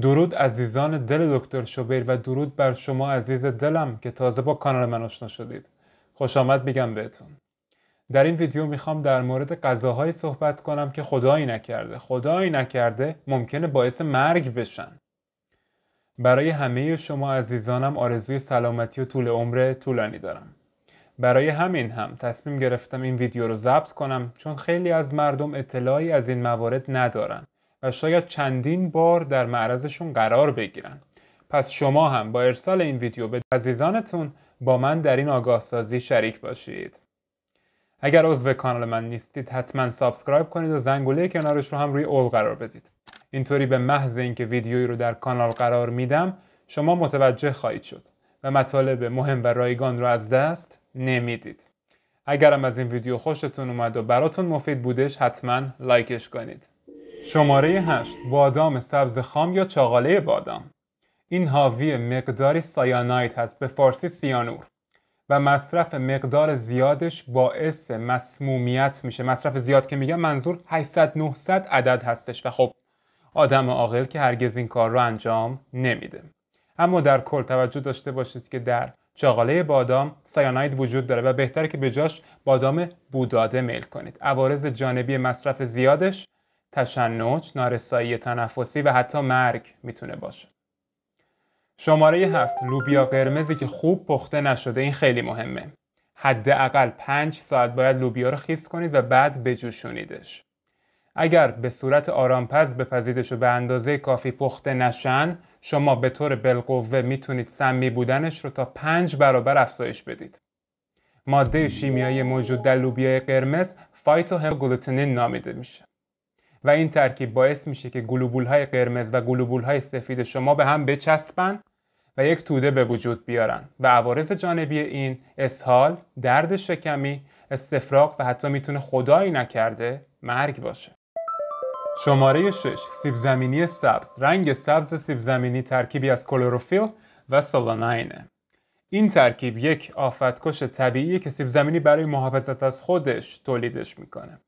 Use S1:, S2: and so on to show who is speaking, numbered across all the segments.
S1: درود عزیزان دل دکتر شوبیر و درود بر شما عزیز دلم که تازه با کانال من آشنا شدید خوش آمد میگم بهتون در این ویدیو میخوام در مورد غذاهایی صحبت کنم که خدایی نکرده خدایی نکرده ممکنه باعث مرگ بشن برای همه شما عزیزانم آرزوی سلامتی و طول عمر طولانی دارم برای همین هم تصمیم گرفتم این ویدیو رو ضبط کنم چون خیلی از مردم اطلاعی از این موارد ندارن و شاید چندین بار در معرضشون قرار بگیرن پس شما هم با ارسال این ویدیو به عزیزانتون با من در این آگاه سازی شریک باشید اگر عضو کانال من نیستید حتما سابسکرایب کنید و زنگوله کنارش رو هم روی اول قرار بدید اینطوری به محض اینکه ویدیویی رو در کانال قرار میدم شما متوجه خواهید شد و مطالب مهم و رایگان رو از دست نمیدید اگرم از این ویدیو خوشتون اومد و براتون مفید بودش حتما لایکش کنید شماره 8 بادام سبز خام یا چاغاله بادام این حاوی مقداری سایانایت هست به فارسی سیانور و مصرف مقدار زیادش باعث مسمومیت میشه مصرف زیاد که میگم منظور 800 900 عدد هستش و خب آدم عاقل که هرگز این کار رو انجام نمیده اما در کل توجه داشته باشید که در چاغاله بادام سیاناید وجود داره و بهتره که به جاش بادام بوداده میل کنید عوارض جانبی مصرف زیادش تشنج، نارسایی تنفسی و حتی مرگ میتونه باشه. شماره هفت لوبیا قرمزی که خوب پخته نشده این خیلی مهمه. حداقل 5 ساعت باید لوبیا رو خیس کنید و بعد بجوشونیدش. اگر به صورت آرامپز بپزیدش و به اندازه کافی پخته نشن شما به طور بالقوه میتونید سمی بودنش رو تا 5 برابر افزایش بدید. ماده شیمیایی موجود در لوبیا قرمز فایتوهمگلوتینین نامیده میشه. و این ترکیب باعث میشه که گلوبول های قرمز و گلوبول های سفید شما به هم بچسبن و یک توده به وجود بیارن و عوارض جانبی این اسهال، درد شکمی، استفراغ و حتی میتونه خدایی نکرده مرگ باشه. شماره 6 سیب زمینی سبز رنگ سبز سیب زمینی ترکیبی از کلوروفیل و سولاناینه این ترکیب یک آفتکش طبیعیه که سیب زمینی برای محافظت از خودش تولیدش میکنه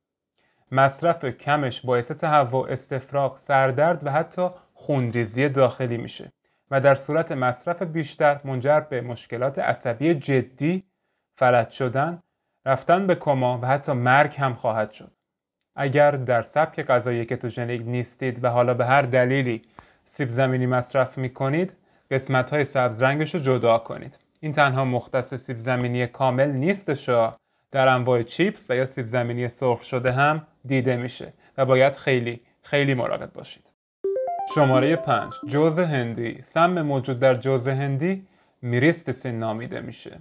S1: مصرف کمش باعث تهوع استفراغ سردرد و حتی خونریزی داخلی میشه و در صورت مصرف بیشتر منجر به مشکلات عصبی جدی فلج شدن رفتن به کما و حتی مرگ هم خواهد شد اگر در سبک غذای کتوژنیک نیستید و حالا به هر دلیلی سیب زمینی مصرف می کنید قسمت های سبز رنگش رو جدا کنید این تنها مختص سیب زمینی کامل نیستش در انواع چیپس و یا سیب زمینی سرخ شده هم دیده میشه و باید خیلی خیلی مراقب باشید شماره 5 جوز هندی سم موجود در جوز هندی میریستسین نامیده میشه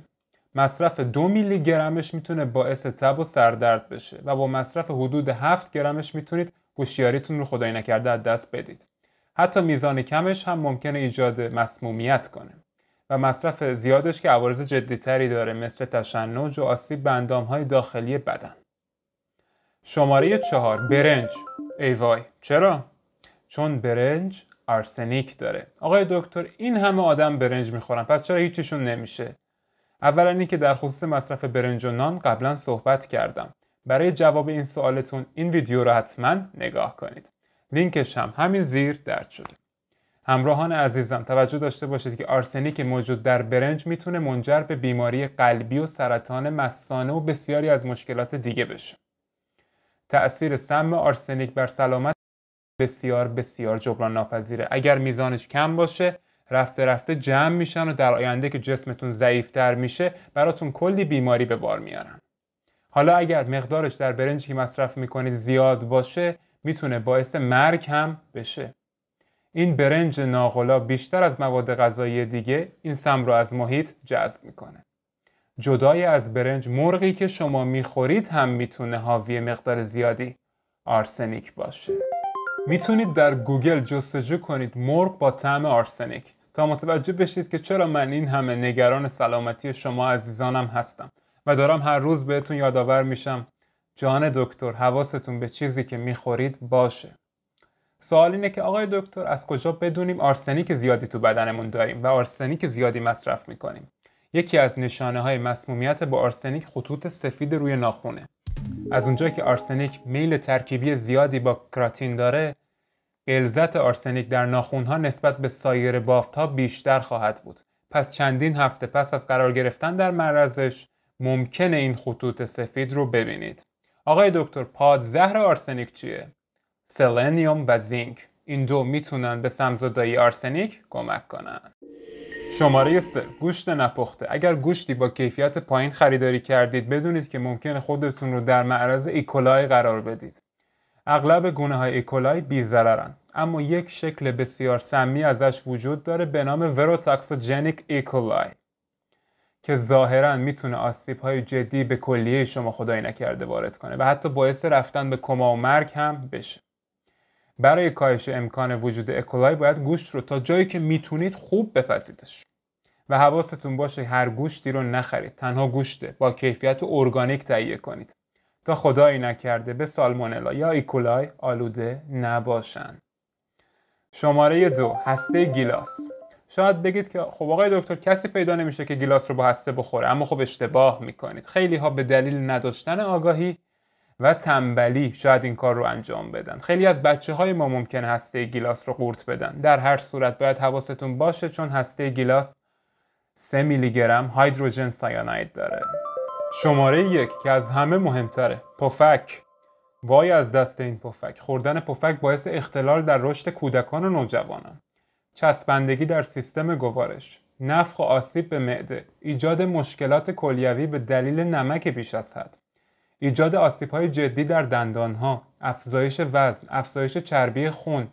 S1: مصرف دو میلی گرمش میتونه باعث تب و سردرد بشه و با مصرف حدود 7 گرمش میتونید هوشیاریتون رو خدای نکرده از دست بدید حتی میزان کمش هم ممکنه ایجاد مسمومیت کنه و مصرف زیادش که عوارض تری داره مثل تشنج و آسیب به اندامهای داخلی بدن شماره چهار برنج ای وای چرا؟ چون برنج آرسنیک داره آقای دکتر این همه آدم برنج میخورن پس چرا هیچیشون نمیشه؟ اولا اینکه در خصوص مصرف برنج و نان قبلا صحبت کردم برای جواب این سوالتون این ویدیو رو حتما نگاه کنید لینکش هم همین زیر درد شده همراهان عزیزم توجه داشته باشید که آرسنیک موجود در برنج میتونه منجر به بیماری قلبی و سرطان مثانه و بسیاری از مشکلات دیگه بشه. تأثیر سم آرسنیک بر سلامت بسیار بسیار جبران ناپذیره. اگر میزانش کم باشه رفته رفته جمع میشن و در آینده که جسمتون ضعیفتر میشه براتون کلی بیماری به بار میارن. حالا اگر مقدارش در برنجی که مصرف میکنید زیاد باشه میتونه باعث مرگ هم بشه. این برنج ناغلا بیشتر از مواد غذایی دیگه این سم رو از محیط جذب میکنه. جدای از برنج مرغی که شما میخورید هم میتونه حاوی مقدار زیادی آرسنیک باشه. میتونید در گوگل جستجو کنید مرغ با طعم آرسنیک تا متوجه بشید که چرا من این همه نگران سلامتی شما عزیزانم هستم و دارم هر روز بهتون یادآور میشم جان دکتر حواستون به چیزی که میخورید باشه. سوال اینه که آقای دکتر از کجا بدونیم آرسنیک زیادی تو بدنمون داریم و آرسنیک زیادی مصرف میکنیم یکی از نشانه های مسمومیت با آرسنیک خطوط سفید روی ناخونه از اونجایی که آرسنیک میل ترکیبی زیادی با کراتین داره غلظت آرسنیک در ناخونها نسبت به سایر بافتها بیشتر خواهد بود پس چندین هفته پس از قرار گرفتن در معرضش ممکنه این خطوط سفید رو ببینید آقای دکتر پاد زهر آرسنیک چیه سلنیوم و زینک این دو میتونن به سمزدایی آرسنیک کمک کنن شماره 3 گوشت نپخته اگر گوشتی با کیفیت پایین خریداری کردید بدونید که ممکن خودتون رو در معرض ایکولای e. قرار بدید اغلب گونه های ایکولای e. بی اما یک شکل بسیار سمی ازش وجود داره به نام وروتاکسوجنیک ایکولای e. که ظاهرا میتونه آسیب های جدی به کلیه شما خدایی نکرده وارد کنه و حتی باعث رفتن به کما و مرگ هم بشه برای کاهش امکان وجود اکولای باید گوشت رو تا جایی که میتونید خوب بپزیدش و حواستون باشه هر گوشتی رو نخرید تنها گوشته با کیفیت ارگانیک تهیه کنید تا خدایی نکرده به سالمونلا یا ایکولای آلوده نباشن شماره دو هسته گیلاس شاید بگید که خب آقای دکتر کسی پیدا نمیشه که گیلاس رو با هسته بخوره اما خب اشتباه میکنید خیلی ها به دلیل نداشتن آگاهی و تنبلی شاید این کار رو انجام بدن خیلی از بچه های ما ممکن هسته گیلاس رو قورت بدن در هر صورت باید حواستون باشه چون هسته گیلاس 3 میلی گرم هایدروژن سیاناید داره شماره یک که از همه مهمتره پفک وای از دست این پفک خوردن پفک باعث اختلال در رشد کودکان و نوجوانان چسبندگی در سیستم گوارش نفخ و آسیب به معده ایجاد مشکلات کلیوی به دلیل نمک بیش از حد ایجاد های جدی در ها، افزایش وزن، افزایش چربی خون،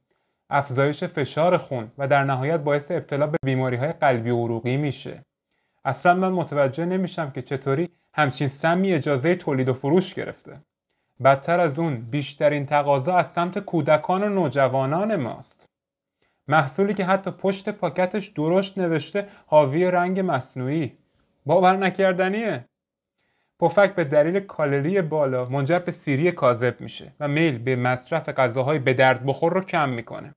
S1: افزایش فشار خون و در نهایت باعث ابتلا به های قلبی و عروقی میشه. اصلا من متوجه نمیشم که چطوری همچین سمی اجازه تولید و فروش گرفته. بدتر از اون بیشترین تقاضا از سمت کودکان و نوجوانان ماست. محصولی که حتی پشت پاکتش درشت نوشته حاوی رنگ مصنوعی. باور نکردنیه. پفک به دلیل کالری بالا منجر به سیری کاذب میشه و میل به مصرف غذاهای به درد بخور رو کم میکنه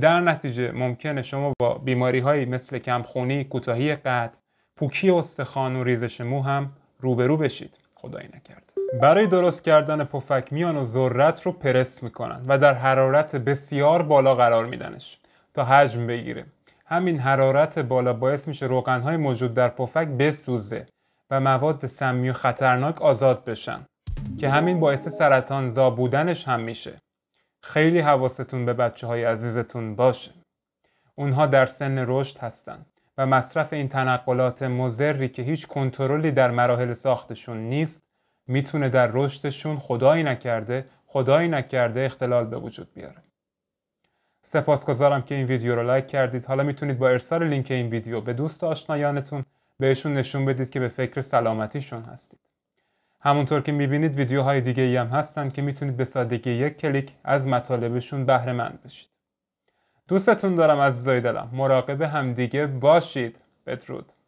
S1: در نتیجه ممکنه شما با بیماری هایی مثل کمخونی، کوتاهی قد، پوکی استخوان و ریزش مو هم روبرو بشید خدایی نکرد برای درست کردن پفک میان و ذرت رو پرس میکنن و در حرارت بسیار بالا قرار میدنش تا حجم بگیره همین حرارت بالا باعث میشه روغن های موجود در پفک بسوزه و مواد سمی و خطرناک آزاد بشن که همین باعث سرطان زا بودنش هم میشه خیلی حواستون به بچه های عزیزتون باشه اونها در سن رشد هستن و مصرف این تنقلات مزری که هیچ کنترلی در مراحل ساختشون نیست میتونه در رشدشون خدایی نکرده خدایی نکرده اختلال به وجود بیاره سپاسگزارم که این ویدیو رو لایک کردید حالا میتونید با ارسال لینک این ویدیو به دوست آشنایانتون بهشون نشون بدید که به فکر سلامتیشون هستید همونطور که میبینید ویدیوهای دیگه ای هم هستن که میتونید به سادگی یک کلیک از مطالبشون بهره مند بشید دوستتون دارم عزیزای دلم مراقب همدیگه باشید بدرود